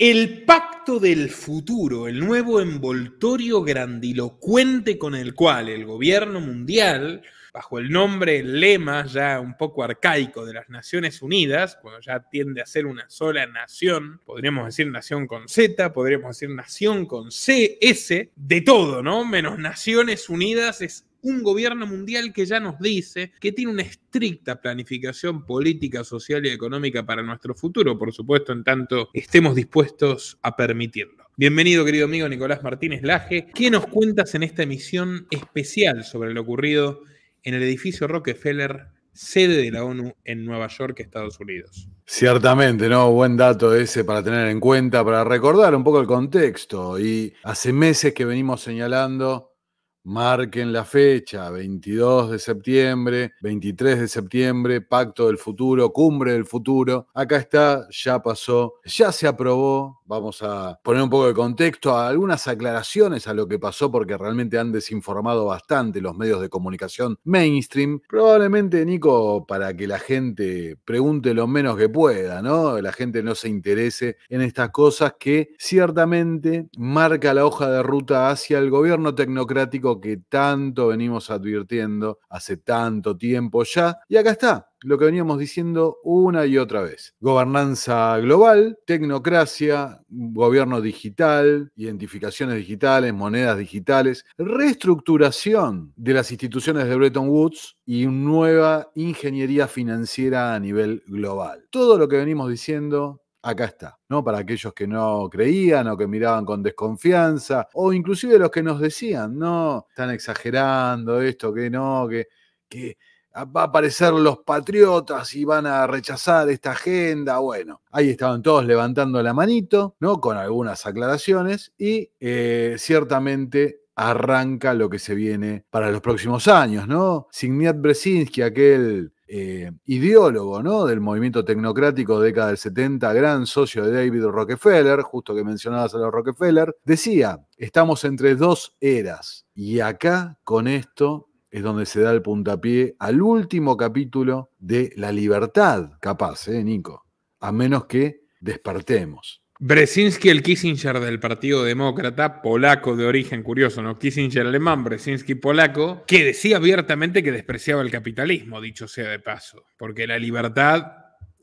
El pacto del futuro, el nuevo envoltorio grandilocuente con el cual el gobierno mundial, bajo el nombre, el lema ya un poco arcaico de las Naciones Unidas, cuando ya tiende a ser una sola nación, podríamos decir nación con Z, podríamos decir nación con CS, de todo, ¿no? Menos Naciones Unidas es un gobierno mundial que ya nos dice que tiene una estricta planificación política, social y económica para nuestro futuro, por supuesto, en tanto estemos dispuestos a permitirlo. Bienvenido, querido amigo Nicolás Martínez Laje. ¿Qué nos cuentas en esta emisión especial sobre lo ocurrido en el edificio Rockefeller sede de la ONU en Nueva York, Estados Unidos. Ciertamente, ¿no? Buen dato ese para tener en cuenta, para recordar un poco el contexto. Y hace meses que venimos señalando Marquen la fecha, 22 de septiembre, 23 de septiembre, Pacto del Futuro, Cumbre del Futuro. Acá está, ya pasó, ya se aprobó, Vamos a poner un poco de contexto, a algunas aclaraciones a lo que pasó, porque realmente han desinformado bastante los medios de comunicación mainstream. Probablemente, Nico, para que la gente pregunte lo menos que pueda, ¿no? La gente no se interese en estas cosas que ciertamente marca la hoja de ruta hacia el gobierno tecnocrático que tanto venimos advirtiendo hace tanto tiempo ya. Y acá está, lo que veníamos diciendo una y otra vez. Gobernanza global, tecnocracia, gobierno digital, identificaciones digitales, monedas digitales, reestructuración de las instituciones de Bretton Woods y nueva ingeniería financiera a nivel global. Todo lo que venimos diciendo acá está, ¿no? Para aquellos que no creían o que miraban con desconfianza, o inclusive los que nos decían, no, están exagerando esto, que no, que, que, va a aparecer los patriotas y van a rechazar esta agenda. Bueno, ahí estaban todos levantando la manito, ¿no? Con algunas aclaraciones y eh, ciertamente arranca lo que se viene para los próximos años, ¿no? Signiat Bresinski, aquel eh, ideólogo ¿no? del movimiento tecnocrático de década del 70, gran socio de David Rockefeller, justo que mencionabas a los Rockefeller, decía, estamos entre dos eras y acá con esto es donde se da el puntapié al último capítulo de La Libertad, capaz, ¿eh, Nico? A menos que despertemos. Bresinski, el Kissinger del Partido Demócrata, polaco de origen curioso, ¿no? Kissinger alemán, Bresinski polaco, que decía abiertamente que despreciaba el capitalismo, dicho sea de paso, porque la libertad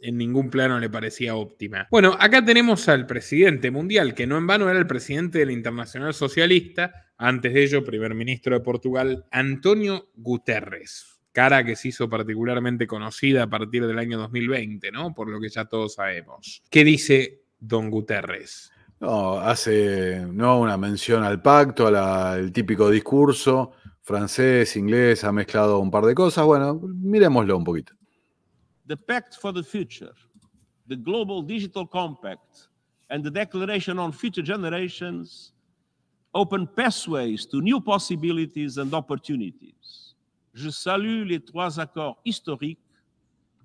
en ningún plano le parecía óptima. Bueno, acá tenemos al presidente mundial, que no en vano era el presidente de la Internacional Socialista, antes de ello primer ministro de Portugal, Antonio Guterres cara que se hizo particularmente conocida a partir del año 2020, ¿no? Por lo que ya todos sabemos. ¿Qué dice don Guterres? No, hace ¿no? una mención al pacto, al típico discurso francés, inglés, ha mezclado un par de cosas. Bueno, mirémoslo un poquito the Pact for the Future, the Global Digital Compact, and the Declaration on Future Generations open pathways to new possibilities and opportunities. Je salue les trois accords historiques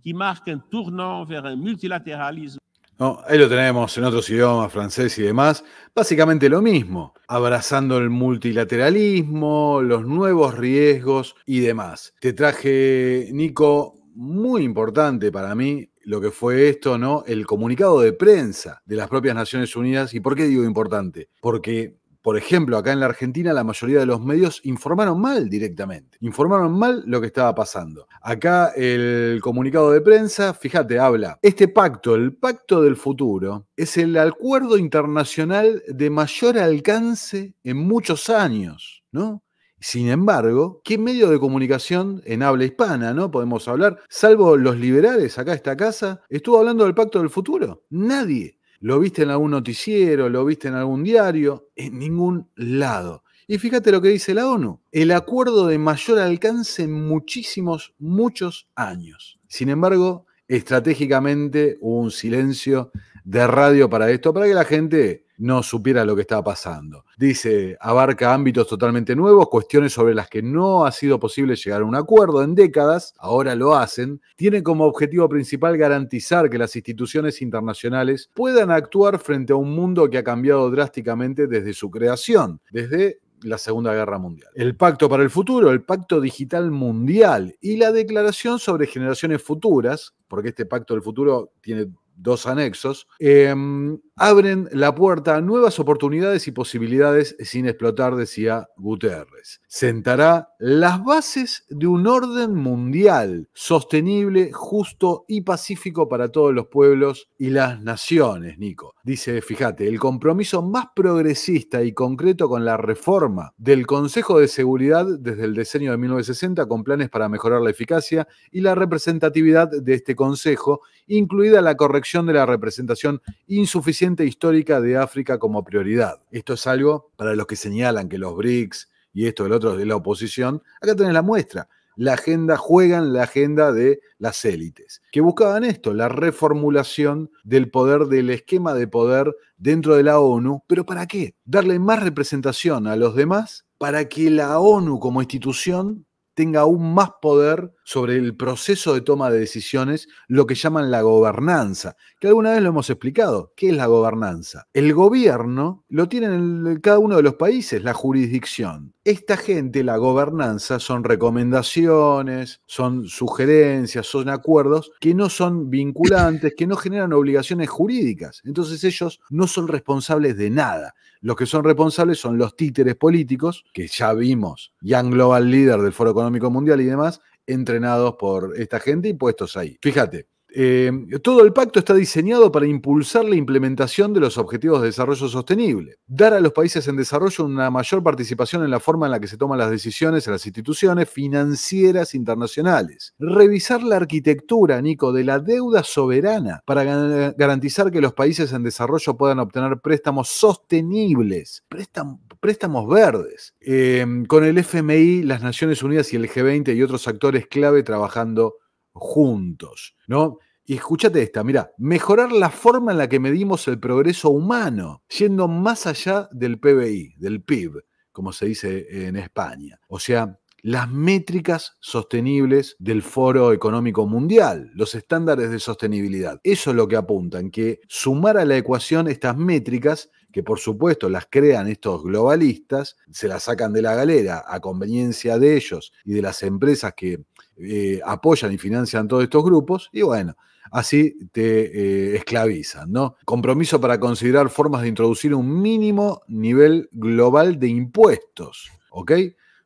qui marquent un tournant vers un multilateralismo. Oh, no, ahí lo tenemos en otros idiomas, francés y demás. Básicamente lo mismo, abrazando el multilateralismo, los nuevos riesgos y demás. Te traje, Nico, muy importante para mí lo que fue esto, ¿no? El comunicado de prensa de las propias Naciones Unidas. ¿Y por qué digo importante? Porque por ejemplo, acá en la Argentina la mayoría de los medios informaron mal directamente, informaron mal lo que estaba pasando. Acá el comunicado de prensa, fíjate, habla, este pacto, el pacto del futuro, es el acuerdo internacional de mayor alcance en muchos años, ¿no? Sin embargo, ¿qué medio de comunicación en habla hispana, no? Podemos hablar, salvo los liberales acá esta casa, estuvo hablando del pacto del futuro. Nadie. Lo viste en algún noticiero, lo viste en algún diario, en ningún lado. Y fíjate lo que dice la ONU, el acuerdo de mayor alcance en muchísimos, muchos años. Sin embargo, estratégicamente hubo un silencio de radio para esto, para que la gente no supiera lo que estaba pasando. Dice, abarca ámbitos totalmente nuevos, cuestiones sobre las que no ha sido posible llegar a un acuerdo en décadas, ahora lo hacen, tiene como objetivo principal garantizar que las instituciones internacionales puedan actuar frente a un mundo que ha cambiado drásticamente desde su creación, desde la Segunda Guerra Mundial. El Pacto para el Futuro, el Pacto Digital Mundial y la Declaración sobre Generaciones Futuras, porque este Pacto del Futuro tiene dos anexos, eh, abren la puerta a nuevas oportunidades y posibilidades sin explotar, decía Guterres. Sentará las bases de un orden mundial sostenible, justo y pacífico para todos los pueblos y las naciones, Nico. Dice, fíjate, el compromiso más progresista y concreto con la reforma del Consejo de Seguridad desde el decenio de 1960 con planes para mejorar la eficacia y la representatividad de este Consejo, incluida la corrección de la representación insuficiente histórica de África como prioridad. Esto es algo para los que señalan que los BRICS y esto, el otro de la oposición. Acá tenés la muestra. La agenda, juegan la agenda de las élites, que buscaban esto, la reformulación del poder, del esquema de poder dentro de la ONU, pero ¿para qué? Darle más representación a los demás para que la ONU como institución tenga aún más poder sobre el proceso de toma de decisiones, lo que llaman la gobernanza, que alguna vez lo hemos explicado. ¿Qué es la gobernanza? El gobierno lo tiene en cada uno de los países, la jurisdicción. Esta gente, la gobernanza, son recomendaciones, son sugerencias, son acuerdos que no son vinculantes, que no generan obligaciones jurídicas. Entonces ellos no son responsables de nada. Los que son responsables son los títeres políticos, que ya vimos, Young Global Leader del Foro Económico Mundial y demás, entrenados por esta gente y puestos ahí. Fíjate, em, todo el pacto está diseñado para impulsar la implementación de los objetivos de desarrollo sostenible, dar a los países en desarrollo una mayor participación en la forma en la que se toman las decisiones en las instituciones financieras internacionales, revisar la arquitectura, Nico, de la deuda soberana para garantizar que los países en desarrollo puedan obtener préstamos sostenibles, préstamos préstamos verdes, em, con el FMI, las Naciones Unidas y el G20 y otros actores clave trabajando juntos, ¿no? Y escúchate esta, mira, mejorar la forma en la que medimos el progreso humano, yendo más allá del PBI, del PIB, como se dice en España. O sea, las métricas sostenibles del Foro Económico Mundial, los estándares de sostenibilidad. Eso es lo que apuntan, que sumar a la ecuación estas métricas que por supuesto las crean estos globalistas, se las sacan de la galera a conveniencia de ellos y de las empresas que eh, apoyan y financian todos estos grupos, y bueno, así te eh, esclavizan, ¿no? Compromiso para considerar formas de introducir un mínimo nivel global de impuestos, ¿ok?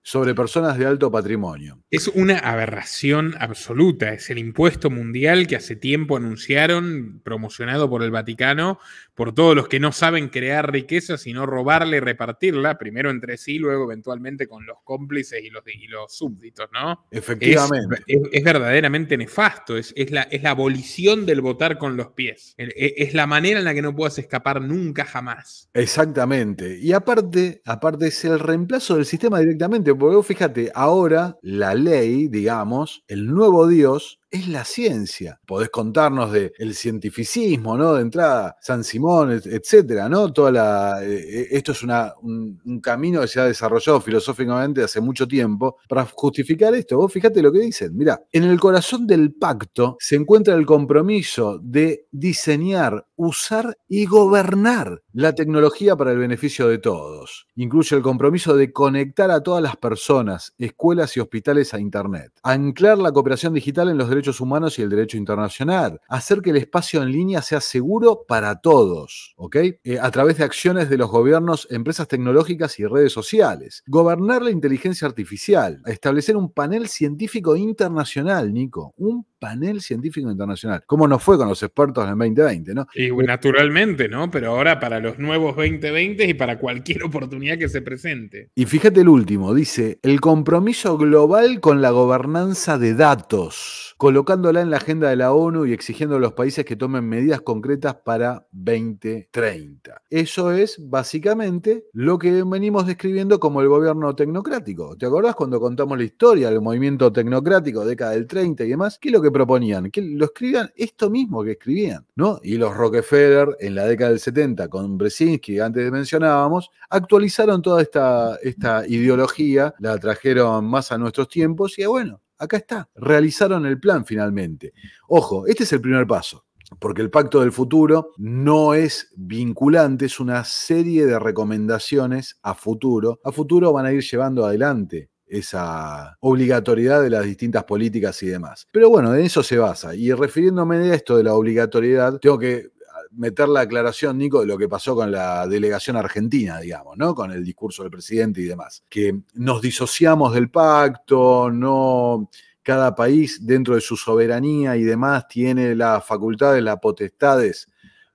sobre personas de alto patrimonio. Es una aberración absoluta, es el impuesto mundial que hace tiempo anunciaron, promocionado por el Vaticano, por todos los que no saben crear riqueza, sino robarla y repartirla, primero entre sí, luego eventualmente con los cómplices y los, los súbditos, ¿no? Efectivamente. Es, verdaderamente nefasto, es, es, la, es la abolición del votar con los pies, e, es la manera en la que no puedas escapar nunca jamás. Exactamente, y aparte, aparte es el reemplazo del sistema directamente, porque fíjate, ahora la ley, digamos, el nuevo Dios es la ciencia. Podés contarnos del el cientificismo, ¿no? De entrada, San Simón, etcétera, ¿no? Toda la, eh, esto es una, un, camino que se ha desarrollado filosóficamente hace mucho tiempo para justificar esto. Vos fíjate lo que dicen. Mirá, en el corazón del pacto se encuentra el compromiso de diseñar, usar y gobernar la tecnología para el beneficio de todos. Incluye el compromiso de conectar a todas las personas, escuelas y hospitales a Internet. Anclar la cooperación digital en los derechos humanos y el derecho internacional. Hacer que el espacio en línea sea seguro para todos, ¿ok? Eh, a través de acciones de los gobiernos, empresas tecnológicas y redes sociales. Gobernar la inteligencia artificial. Establecer un panel científico internacional, Nico. Un panel científico internacional, como nos fue con los expertos en 2020, ¿no? Y naturalmente, ¿no? Pero ahora para los nuevos 2020 y para cualquier oportunidad que se presente. Y fíjate el último, dice, el compromiso global con la gobernanza de datos, colocándola en la agenda de la ONU y exigiendo a los países que tomen medidas concretas para 2030. Eso es básicamente lo que venimos describiendo como el gobierno tecnocrático. ¿Te acordás cuando contamos la historia del movimiento tecnocrático, década del 30 y demás? ¿Qué es lo que proponían? Que lo escribían esto mismo que escribían, ¿no? Y los Rockefeller en la década del 70 con que antes mencionábamos, actualizaron toda esta, esta ideología, la trajeron más a nuestros tiempos y bueno, acá está, realizaron el plan finalmente. Ojo, este es el primer paso porque el pacto del futuro no es vinculante, es una serie de recomendaciones a futuro. A futuro van a ir llevando adelante esa obligatoriedad de las distintas políticas y demás. Pero bueno, en eso se basa. Y refiriéndome a esto de la obligatoriedad, tengo que ah, meter la aclaración, Nico, de lo que pasó con la delegación argentina, digamos, ¿no? Con el discurso del presidente y demás. Que nos disociamos del pacto, no cada país dentro de su soberanía y demás tiene las facultades, las potestades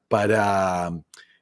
para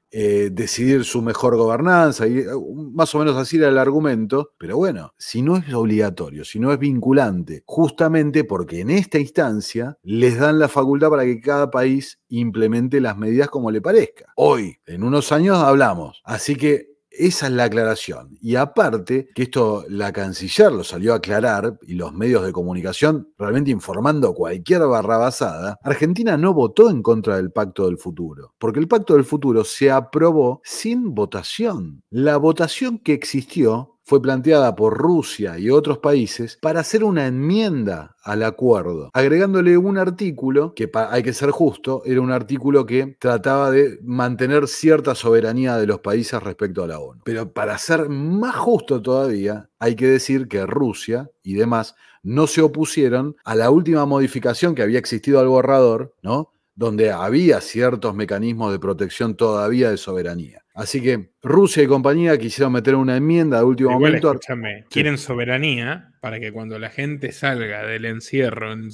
eh, decidir su mejor gobernanza, y eh, más o menos así era el argumento, pero bueno, si no es obligatorio, si no es vinculante, justamente porque en esta instancia les dan la facultad para que cada país implemente las medidas como le parezca. Hoy, en unos años, hablamos. Así que esa es la aclaración. Y aparte, que esto la canciller lo salió a aclarar y los medios de comunicación realmente informando cualquier barrabasada, Argentina no votó en contra del Pacto del Futuro, porque el Pacto del Futuro se aprobó sin votación. La votación que existió fue planteada por Rusia y otros países para hacer una enmienda al acuerdo, agregándole un artículo, que hay que ser justo, era un artículo que trataba de mantener cierta soberanía de los países respecto a la ONU. Pero para ser más justo todavía, hay que decir que Rusia y demás no se opusieron a la última modificación que había existido al borrador, ¿no? donde había ciertos mecanismos de protección todavía de soberanía. Así que Rusia y compañía quisieron meter una enmienda de último momento. Escúchame, quieren soberanía para que cuando la gente salga del encierro en,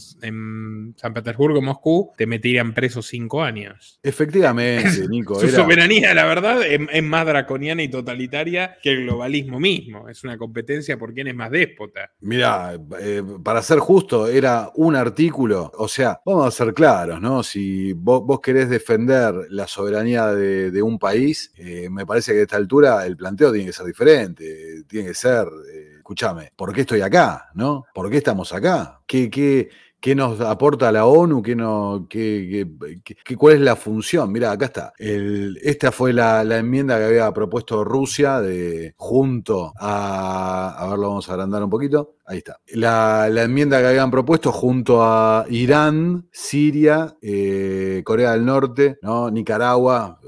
San Petersburgo, Moscú, te metieran preso cinco años. Efectivamente, Nico. Su soberanía, la verdad, es, más draconiana y totalitaria que el globalismo mismo. Es una competencia por quién es más déspota. Mirá, eh, para ser justo, era un artículo. O sea, vamos a ser claros, ¿no? Si vos, querés defender la soberanía de, un país. Eh, me parece que a esta altura el planteo tiene que ser diferente, tiene que ser, eh, escúchame, ¿por qué estoy acá? ¿No? ¿Por qué estamos acá? ¿Qué, qué, ¿Qué nos aporta la ONU? ¿Qué no, qué, qué, ¿Cuál es la función? Mira, acá está. esta fue la, enmienda que había propuesto Rusia de junto a... A ver, lo vamos a agrandar un poquito. Ahí está. La, la enmienda que habían propuesto junto a Irán, Siria, eh, Corea del Norte, ¿no? Nicaragua,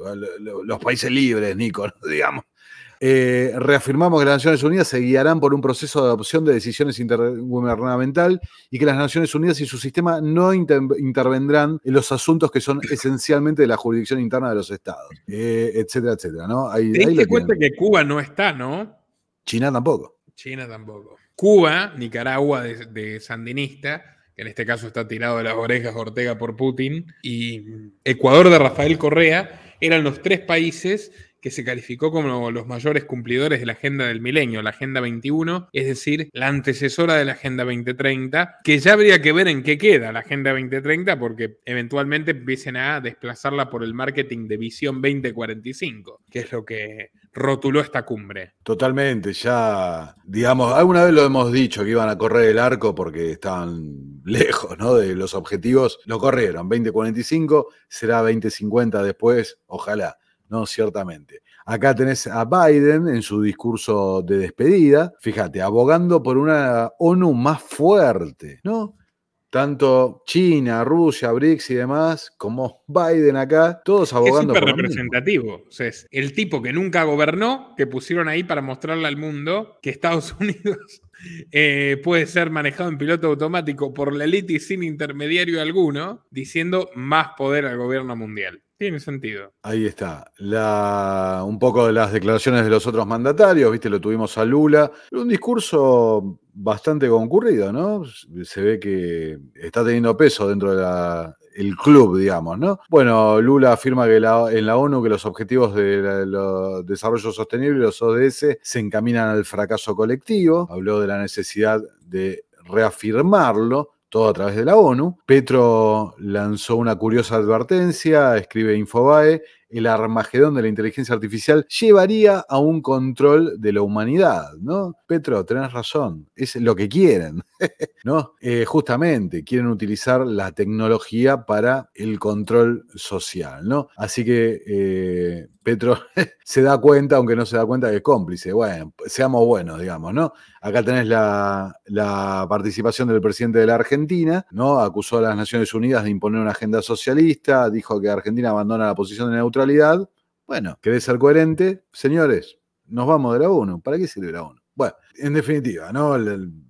los países libres, Nico, digamos. Eh, reafirmamos que las Naciones Unidas se guiarán por un proceso de adopción de decisiones intergubernamental y que las Naciones Unidas y su sistema no intervendrán en los asuntos que son esencialmente de la jurisdicción interna de los estados, eh, etcétera, etcétera. ¿no? Ahí, cuenta que Cuba no está, ¿no? China tampoco. China tampoco. Cuba, Nicaragua de, de sandinista, que en este caso está tirado de las orejas Ortega por Putin, y Ecuador de Rafael Correa, eran los tres países que se calificó como los mayores cumplidores de la Agenda del Milenio, la Agenda 21, es decir, la antecesora de la Agenda 2030, que ya habría que ver en qué queda la Agenda 2030, porque eventualmente empiecen a desplazarla por el marketing de Visión 2045, que es lo que rotuló esta cumbre. Totalmente, ya, digamos, alguna vez lo hemos dicho, que iban a correr el arco porque estaban lejos ¿no? de los objetivos, lo corrieron, 2045, será 2050 después, ojalá. No, ciertamente. Acá tenés a Biden en su discurso de despedida, fíjate, abogando por una ONU más fuerte, ¿no? Tanto China, Rusia, BRICS y demás, como Biden acá, todos abogando por. Es representativo. es el tipo que nunca gobernó, que pusieron ahí para mostrarle al mundo que Estados Unidos eh, puede ser manejado en piloto automático por la élite y sin intermediario alguno, diciendo más poder al gobierno mundial. Tiene sentido. Ahí está. La, un poco de las declaraciones de los otros mandatarios, viste, lo tuvimos a Lula. Un discurso bastante concurrido, ¿no? Se ve que está teniendo peso dentro del club, digamos, ¿no? Bueno, Lula afirma que en la ONU que los objetivos de, desarrollo sostenible, los ODS, se encaminan al fracaso colectivo. Habló de la necesidad de reafirmarlo todo a través de la ONU. Petro lanzó una curiosa advertencia, escribe Infobae, el Armagedón de la inteligencia artificial llevaría a un control de la humanidad, ¿no? Petro, tenés razón, es lo que quieren, ¿no? Eh, justamente, quieren utilizar la tecnología para el control social, ¿no? Así que eh, Petro se da cuenta, aunque no se da cuenta que es cómplice, bueno, seamos buenos, digamos, ¿no? Acá tenés la, la participación del presidente de la Argentina, ¿no? Acusó a las Naciones Unidas de imponer una agenda socialista, dijo que Argentina abandona la posición de neutralidad neutralidad, bueno, querés ser coherente, señores, nos vamos de la ONU. ¿Para qué sirve la ONU? Bueno, en definitiva, ¿no?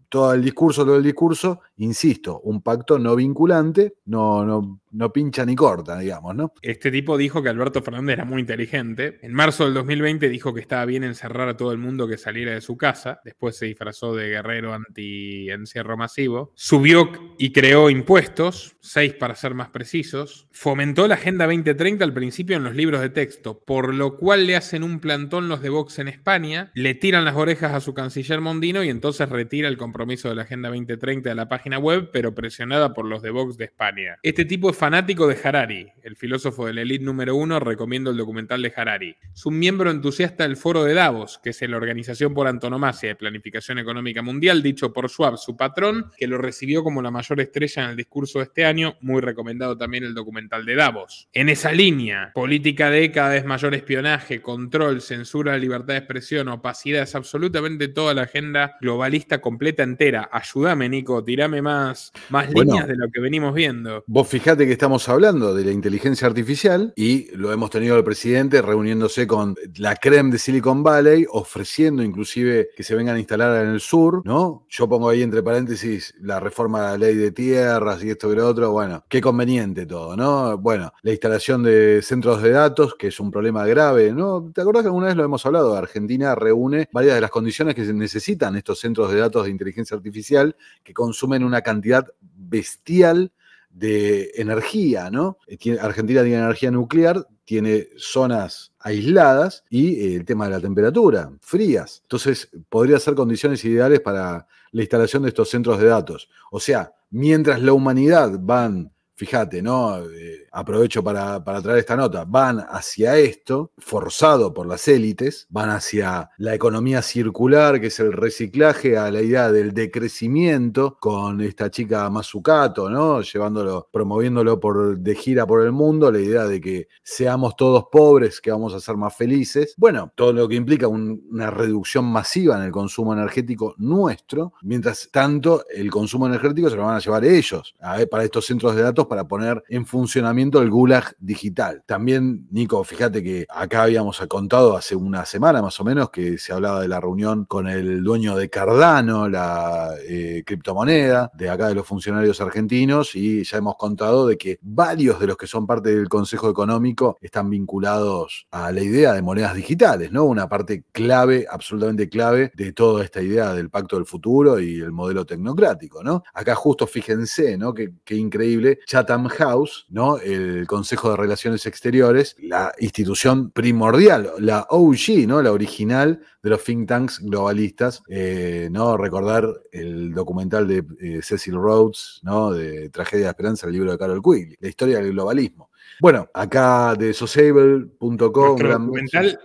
todo el discurso, todo el discurso, Insisto, un pacto no vinculante, no, no, no pincha ni corta, digamos, ¿no? Este tipo dijo que Alberto Fernández era muy inteligente. En marzo del 2020 dijo que estaba bien encerrar a todo el mundo que saliera de su casa. Después se disfrazó de guerrero anti-encierro masivo. Subió y creó impuestos, seis para ser más precisos. Fomentó la Agenda 2030 al principio en los libros de texto, por lo cual le hacen un plantón los de Vox en España, le tiran las orejas a su canciller Mondino y entonces retira el compromiso de la Agenda 2030 a la página web, pero presionada por los de Vox de España. Este tipo es fanático de Harari, el filósofo de la elite número uno, recomiendo el documental de Harari. Es un miembro entusiasta del Foro de Davos, que es la organización por antonomasia de planificación económica mundial, dicho por Schwab, su patrón, que lo recibió como la mayor estrella en el discurso de este año, muy recomendado también el documental de Davos. En esa línea, política de cada vez mayor espionaje, control, censura, libertad de expresión, opacidad, es absolutamente toda la agenda globalista completa entera. Ayúdame, Nico, tirame más, más líneas de lo que venimos viendo. Vos fijate que estamos hablando de la inteligencia artificial y lo hemos tenido el presidente reuniéndose con la creme de Silicon Valley, ofreciendo inclusive que se vengan a instalar en el sur, ¿no? Yo pongo ahí entre paréntesis la reforma de la ley de tierras y esto y lo otro, bueno, qué conveniente todo, ¿no? Bueno, la instalación de centros de datos, que es un problema grave, ¿no? ¿Te acordás que alguna vez lo hemos hablado? Argentina reúne varias de las condiciones que se necesitan estos centros de datos de inteligencia artificial que consumen una cantidad bestial de energía, ¿no? Eh, Argentina tiene energía nuclear, tiene zonas aisladas y eh, el tema de la temperatura, frías. Entonces, podría ser condiciones ideales para la instalación de estos centros de datos. O sea, mientras la humanidad van fíjate, ¿no? Eh, aprovecho para, traer esta nota, van hacia esto, forzado por las élites, van hacia la economía circular, que es el reciclaje, a la idea del decrecimiento, con esta chica Mazucato, ¿no? Llevándolo, promoviéndolo por, de gira por el mundo, la idea de que seamos todos pobres, que vamos a ser más felices. Bueno, todo lo que implica una reducción masiva en el consumo energético nuestro, mientras tanto el consumo energético se lo van a llevar ellos, para estos centros de datos para poner en funcionamiento el gulag digital. También, Nico, fíjate que acá habíamos contado hace una semana más o menos que se hablaba de la reunión con el dueño de Cardano, la eh, criptomoneda, de acá de los funcionarios argentinos, y ya hemos contado de que varios de los que son parte del Consejo Económico están vinculados a la idea de monedas digitales, ¿no? Una parte clave, absolutamente clave, de toda esta idea del pacto del futuro y el modelo tecnocrático, ¿no? Acá justo fíjense, ¿no? Qué, qué increíble. Chatham House, ¿no? el Consejo de Relaciones Exteriores, la institución primordial, la OG, ¿no? la original de los think tanks globalistas. Eh, ¿no? Recordar el documental de eh, Cecil Rhodes, ¿no? de Tragedia de Esperanza, el libro de Carol Quigley, la historia del globalismo. Bueno, acá de sociable.com.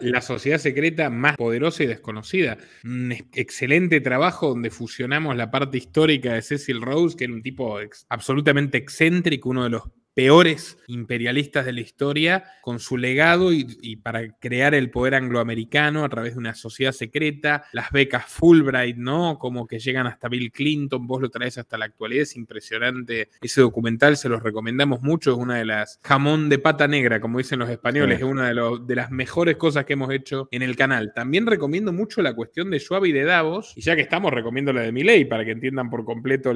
La sociedad secreta más poderosa y desconocida. Un excelente trabajo donde fusionamos la parte histórica de Cecil Rose, que era un tipo absolutamente excéntrico, uno de los peores imperialistas de la historia con su legado y, para crear el poder angloamericano a través de una sociedad secreta, las becas Fulbright, ¿no? Como que llegan hasta Bill Clinton, vos lo traes hasta la actualidad, es impresionante ese documental, se los recomendamos mucho, es una de las jamón de pata negra, como dicen los españoles, es una de, las mejores cosas que hemos hecho en el canal. También recomiendo mucho la cuestión de Schwab y de Davos, y ya que estamos, recomiendo la de Miley, para que entiendan por completo a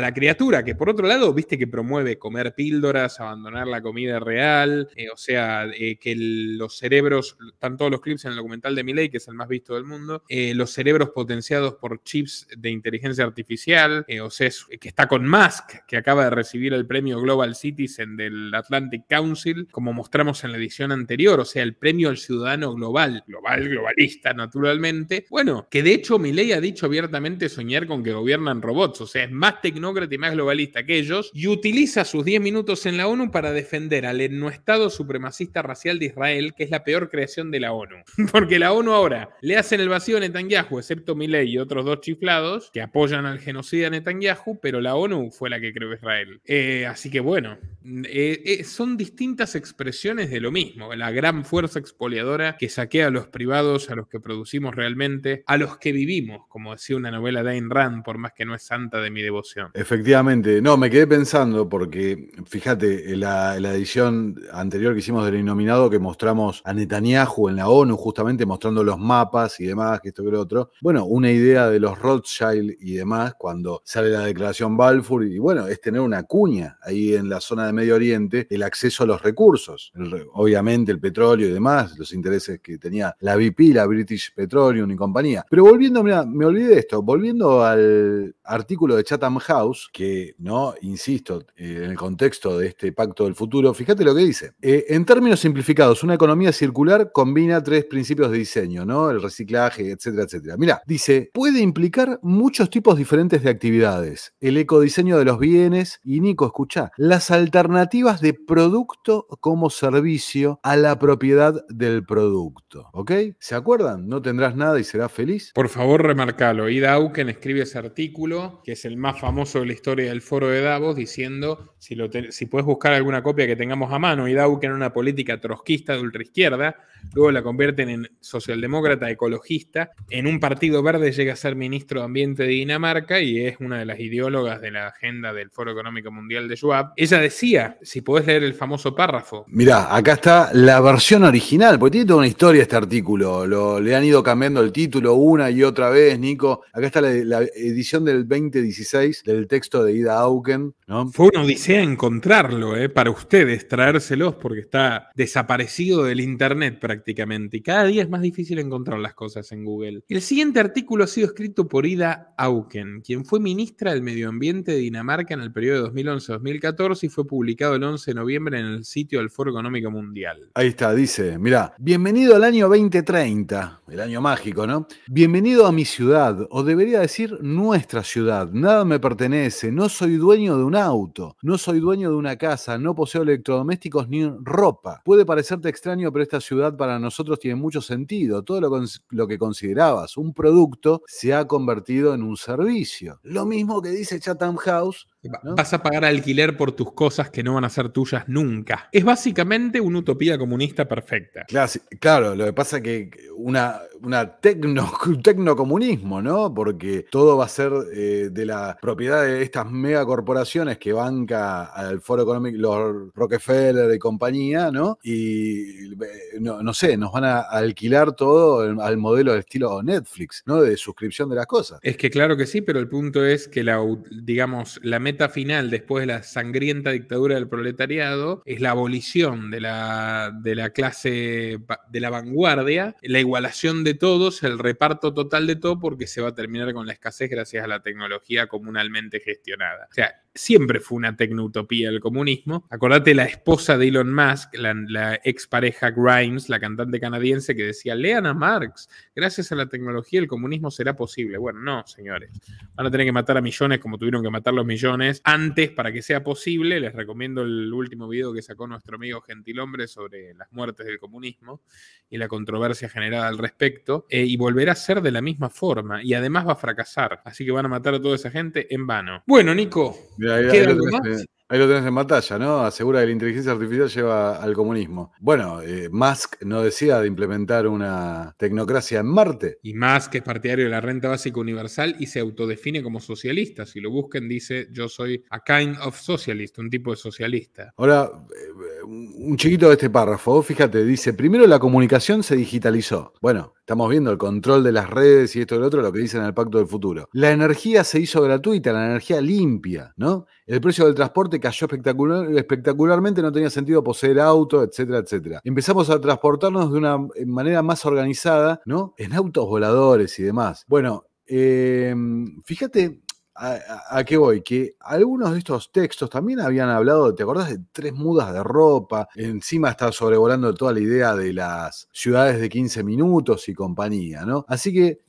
la criatura, que por otro lado, viste que promueve comer píldoras, abandonar la comida real, eh, o sea, eh, que los cerebros, están todos los clips en el documental de Miley, que es el más visto del mundo, eh, los cerebros potenciados por chips de inteligencia artificial, o sea, que está con Musk, que acaba de recibir el premio Global Citizen del Atlantic Council, como mostramos en la edición anterior, o sea, el premio al ciudadano global, global, globalista, naturalmente. Bueno, que de hecho Milei ha dicho abiertamente soñar con que gobiernan robots, o sea, es más tecnócrata y más globalista que ellos, y utiliza sus 10 minutos en la ONU para defender al Estado supremacista racial de Israel, que es la peor creación de la ONU. Porque la ONU ahora le hacen el vacío a Netanyahu, excepto Milei y otros dos chiflados que apoyan al genocida Netanyahu, pero la ONU fue la que creó Israel. Eh, así que bueno, eh, eh, son distintas expresiones de lo mismo. La gran fuerza expoliadora que saquea a los privados, a los que producimos realmente, a los que vivimos, como decía una novela de Ayn Rand, por más que no es santa de mi devoción. Efectivamente, no, me quedé pensando porque eh, fíjate, la, la, edición anterior que hicimos del Innominado, que mostramos a Netanyahu en la ONU, justamente mostrando los mapas y demás, que esto que lo otro. Bueno, una idea de los Rothschild y demás, cuando sale la declaración Balfour, y bueno, es tener una cuña ahí en la zona de Medio Oriente, el acceso a los recursos. obviamente el petróleo y demás, los intereses que tenía la BP, la British Petroleum y compañía. Pero volviendo, mirá, me olvidé de esto, volviendo al artículo de Chatham House, que, no, insisto, eh, en el contexto de este pacto del futuro, fíjate lo que dice. Eh, en términos simplificados, una economía circular combina tres principios de diseño, ¿no? El reciclaje, etcétera, etcétera. Mira, dice, puede implicar muchos tipos diferentes de actividades, el ecodiseño de los bienes y Nico, escucha, las alternativas de producto como servicio a la propiedad del producto, ¿ok? ¿Se acuerdan? No tendrás nada y serás feliz. Por favor, remarcalo. Ida Auken escribe ese artículo, que es el más famoso de la historia del foro de Davos, diciendo, si si, puedes buscar alguna copia que tengamos a mano, y que en una política trotskista de ultraizquierda, luego la convierten en socialdemócrata ecologista, en un partido verde llega a ser ministro de Ambiente de Dinamarca y es una de las ideólogas de la agenda del Foro Económico Mundial de Schwab. Ella decía, si podés leer el famoso párrafo. Mirá, acá está la versión original, porque tiene toda una historia este artículo, Lo, le han ido cambiando el título una y otra vez, Nico. Acá está la, edición del 2016 del texto de Ida Auken. ¿no? Fue una odisea encontrarlo, eh, para ustedes, traérselos, porque está desaparecido del Internet prácticamente. Cada día es más difícil encontrar las cosas en Google. El siguiente artículo ha sido escrito por Ida Auken, quien fue ministra del Medio Ambiente de Dinamarca en el periodo 2011-2014 y fue publicado el 11 de noviembre en el sitio del Foro Económico Mundial. Ahí está, dice, mira, bienvenido al año 2030, el año mágico, ¿no? Bienvenido a mi ciudad, o debería decir nuestra ciudad. Nada me pertenece, no soy dueño de un auto, no soy dueño de una casa, no poseo electrodomésticos ni ropa. Puede parecerte extraño, pero esta ciudad para nosotros tiene mucho sentido. Todo lo, que considerabas un producto se ha convertido en un servicio. Lo mismo que dice Chatham House Vas a pagar alquiler por tus cosas que no van a ser tuyas nunca. Es básicamente una utopía comunista perfecta. Claro, lo que pasa es que una, una tecno, un tecnocomunismo, ¿no? Porque todo va a ser eh, de la propiedad de estas megacorporaciones que banca al Foro Económico, los Rockefeller y compañía, ¿no? Y eh, no, sé, nos van a alquilar todo al modelo del estilo Netflix, ¿no? De suscripción de las cosas. Es que claro que sí, pero el punto es que la, digamos, la meta final después de la sangrienta dictadura del proletariado es la abolición de la, de la clase, de la vanguardia, la igualación de todos, el reparto total de todo, porque se va a terminar con la escasez gracias a la tecnología comunalmente gestionada siempre fue una tecnoutopía el comunismo. Acordate la esposa de Elon Musk, la, expareja Grimes, la cantante canadiense, que decía, lean a Marx, gracias a la tecnología el comunismo será posible. Bueno, no, señores, van a tener que matar a millones como tuvieron que matar los millones antes para que sea posible. Les recomiendo el último video que sacó nuestro amigo Gentilhombre sobre las muertes del comunismo y la controversia generada al respecto, eh, y volverá a ser de la misma forma, y además va a fracasar, así que van a matar a toda esa gente en vano. Bueno, Nico, ahí, lo tenés, en batalla, ¿no? Asegura que la inteligencia artificial lleva al comunismo. Bueno, eh, Musk no decía de implementar una tecnocracia en Marte. Y Musk es partidario de la renta básica universal y se autodefine como socialista. Si lo busquen, dice: Yo soy a kind of socialist, un tipo de socialista. Ahora, eh, un chiquito de este párrafo, fíjate, dice: Primero la comunicación se digitalizó. Bueno, Estamos viendo el control de las redes y esto y lo otro, lo que dicen en el Pacto del Futuro. La energía se hizo gratuita, la energía limpia, ¿no? El precio del transporte cayó espectacularmente, no tenía sentido poseer auto, etcétera, etcétera. Empezamos a transportarnos de una eh, manera más organizada, ¿no? En autos voladores y demás. Bueno, eh, fíjate a, qué voy? Que algunos de estos textos también habían hablado, ¿te acordás de tres mudas de ropa? Encima está sobrevolando toda la idea de las ciudades de 15 minutos y compañía, ¿no? Así que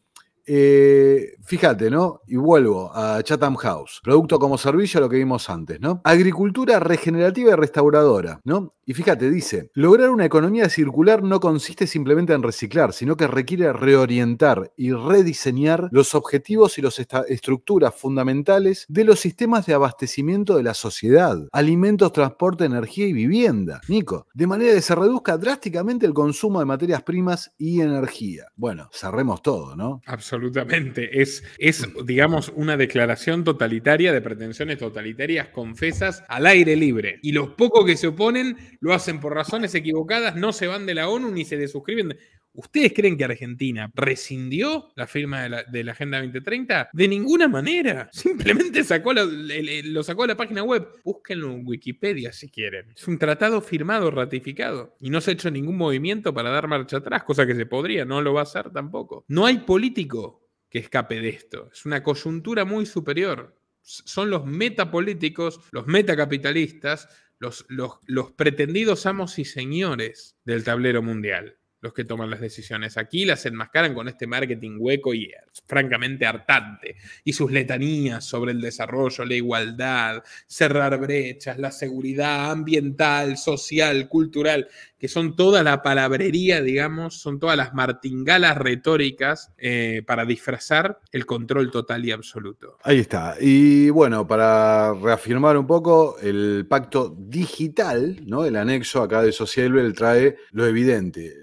eh, fíjate, ¿no? Y vuelvo a Chatham House. Producto como servicio, lo que vimos antes, ¿no? Agricultura regenerativa y restauradora, ¿no? Y fíjate, dice, lograr una economía circular no consiste simplemente en reciclar, sino que requiere reorientar y rediseñar los objetivos y las estructuras fundamentales de los sistemas de abastecimiento de la sociedad, alimentos, transporte, energía y vivienda, Nico, de manera que se reduzca drásticamente el consumo de materias primas y energía. Bueno, cerremos todo, ¿no? Absolutamente absolutamente. Es, es, digamos, una declaración totalitaria de pretensiones totalitarias confesas al aire libre. Y los pocos que se oponen lo hacen por razones equivocadas, no se van de la ONU ni se desuscriben. ¿Ustedes creen que Argentina rescindió la firma de la, Agenda 2030? De ninguna manera. Simplemente sacó lo sacó de la página web. Búsquenlo en Wikipedia si quieren. Es un tratado firmado, ratificado. Y no se ha hecho ningún movimiento para dar marcha atrás, cosa que se podría, no lo va a hacer tampoco. No hay político que escape de esto. Es una coyuntura muy superior. Son los metapolíticos, los metacapitalistas, los, los, pretendidos amos y señores del tablero mundial los que toman las decisiones. Aquí las enmascaran con este marketing hueco y eh, francamente hartante. Y sus letanías sobre el desarrollo, la igualdad, cerrar brechas, la seguridad ambiental, social, cultural son toda la palabrería, digamos, son todas las martingalas retóricas eh, para disfrazar el control total y absoluto. Ahí está. Y bueno, para reafirmar un poco el pacto digital, ¿no? El anexo acá de Socialwell trae lo evidente.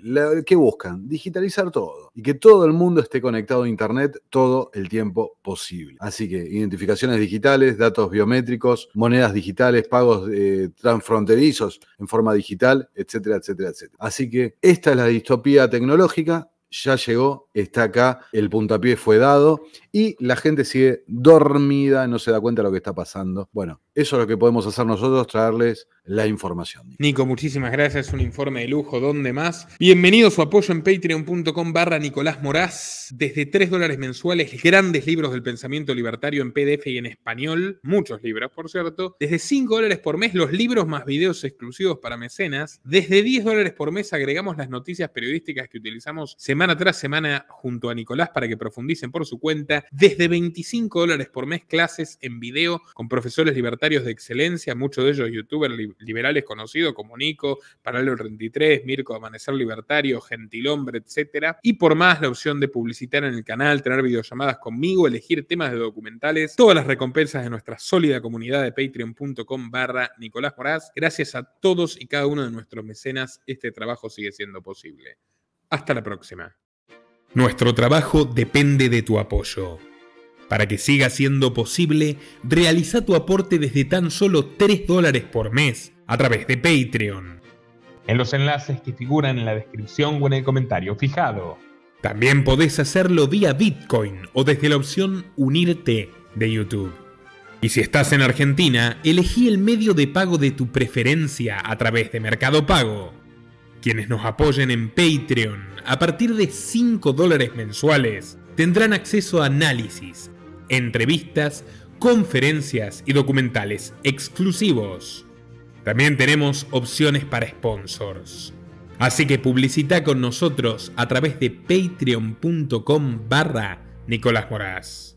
¿Qué buscan? Digitalizar todo y que todo el mundo esté conectado a Internet todo el tiempo posible. Así que identificaciones digitales, datos biométricos, monedas digitales, pagos eh, transfronterizos en forma digital, etcétera, etcétera Así que esta es la distopía tecnológica, ya llegó, está acá, el puntapié fue dado y la gente sigue dormida, no se da cuenta de lo que está pasando. Bueno, eso es lo que podemos hacer nosotros, traerles la información. Nico, muchísimas gracias. Un informe de lujo, ¿dónde más? Bienvenido su apoyo en patreon.com barra Nicolás Moraz. Desde 3 dólares mensuales, grandes libros del pensamiento libertario en PDF y en español. Muchos libros, por cierto. Desde 5 dólares por mes, los libros más videos exclusivos para mecenas. Desde 10 dólares por mes, agregamos las noticias periodísticas que utilizamos semana tras semana junto a Nicolás para que profundicen por su cuenta. Desde 25 dólares por mes, clases en video con profesores libertarios de excelencia, muchos de ellos youtubers liberales conocidos como Nico, Paralelo 33, Mirko Amanecer Libertario, Gentilhombre, etc. Y por más la opción de publicitar en el canal, tener videollamadas conmigo, elegir temas de documentales, todas las recompensas de nuestra sólida comunidad de patreon.com barra Nicolás Moraz. Gracias a todos y cada uno de nuestros mecenas, este trabajo sigue siendo posible. Hasta la próxima. Nuestro trabajo depende de tu apoyo. Para que siga siendo posible, realiza tu aporte desde tan solo 3 dólares por mes a través de Patreon. En los enlaces que figuran en la descripción o en el comentario fijado. También podés hacerlo vía Bitcoin o desde la opción Unirte de YouTube. Y si estás en Argentina, elegí el medio de pago de tu preferencia a través de Mercado Pago. Quienes nos apoyen en Patreon a partir de 5 dólares mensuales tendrán acceso a análisis, entrevistas, conferencias y documentales exclusivos. También tenemos opciones para sponsors. Así que publicita con nosotros a través de patreon.com barra Nicolás Moraz.